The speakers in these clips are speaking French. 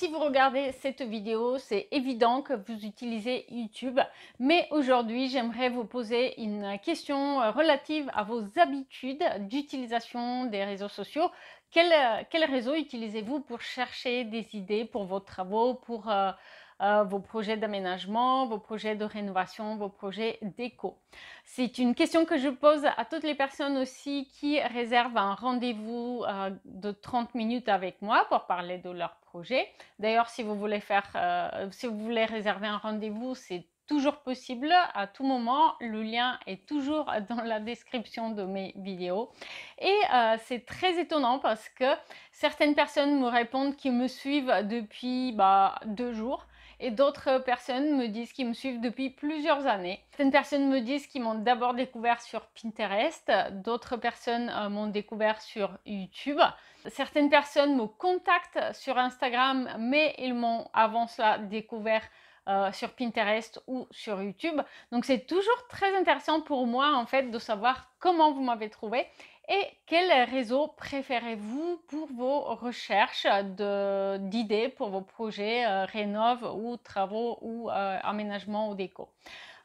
si vous regardez cette vidéo, c'est évident que vous utilisez YouTube. Mais aujourd'hui, j'aimerais vous poser une question euh, relative à vos habitudes d'utilisation des réseaux sociaux. quels euh, quel réseau utilisez-vous pour chercher des idées pour vos travaux, pour... Euh, euh, vos projets d'aménagement, vos projets de rénovation, vos projets déco. C'est une question que je pose à toutes les personnes aussi qui réservent un rendez-vous euh, de 30 minutes avec moi pour parler de leur projet. D'ailleurs, si vous voulez faire, euh, si vous voulez réserver un rendez-vous, c'est toujours possible à tout moment. Le lien est toujours dans la description de mes vidéos. Et c'est très étonnant parce que certaines personnes me répondent qui me suivent depuis bah, deux jours et d'autres euh, personnes me disent qu'ils me suivent depuis plusieurs années. Certaines personnes me disent qu'ils m'ont d'abord découvert sur Pinterest, d'autres personnes euh, m'ont découvert sur YouTube. Certaines personnes me contactent sur Instagram, mais ils m'ont avant cela découvert euh, sur Pinterest ou sur YouTube. Donc c'est toujours très intéressant pour moi en fait de savoir comment vous m'avez trouvé et quel réseau préférez-vous pour vos recherches d'idées pour vos projets euh, rénoves ou travaux ou euh, aménagement ou déco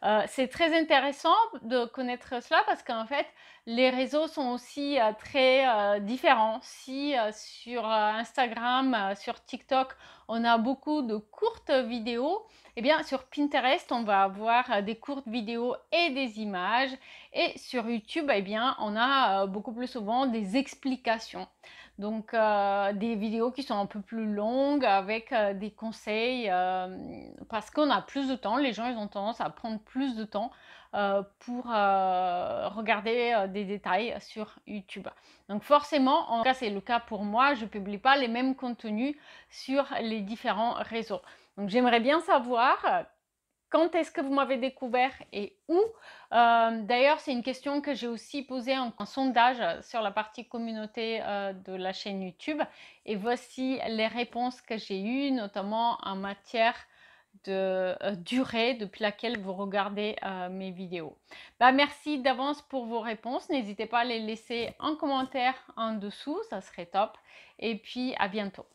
euh, c'est très intéressant de connaître cela parce qu'en fait, les réseaux sont aussi euh, très euh, différents. Si sur Instagram, sur TikTok, on a beaucoup de courtes vidéos, et eh bien sur Pinterest, on va avoir des courtes vidéos et des images. Et sur YouTube, et eh bien, on a beaucoup plus souvent des explications. Donc, euh, des vidéos qui sont un peu plus longues avec euh, des conseils euh, parce qu'on a plus de temps. Les gens, ils ont tendance à prendre plus de temps pour regarder des détails sur YouTube. Donc, forcément, en tout cas, c'est le cas pour moi. Je publie pas les mêmes contenus sur les différents réseaux. Donc, j'aimerais bien savoir quand est-ce que vous m'avez découvert et où euh, D'ailleurs, c'est une question que j'ai aussi posée en, sondage euh, sur la partie communauté euh, de la chaîne YouTube. Et voici les réponses que j'ai eues, notamment en matière de durée depuis laquelle vous regardez mes vidéos. Bah, merci d'avance pour vos réponses. N'hésitez pas à les laisser en commentaire en dessous, ça serait top. Et puis à bientôt.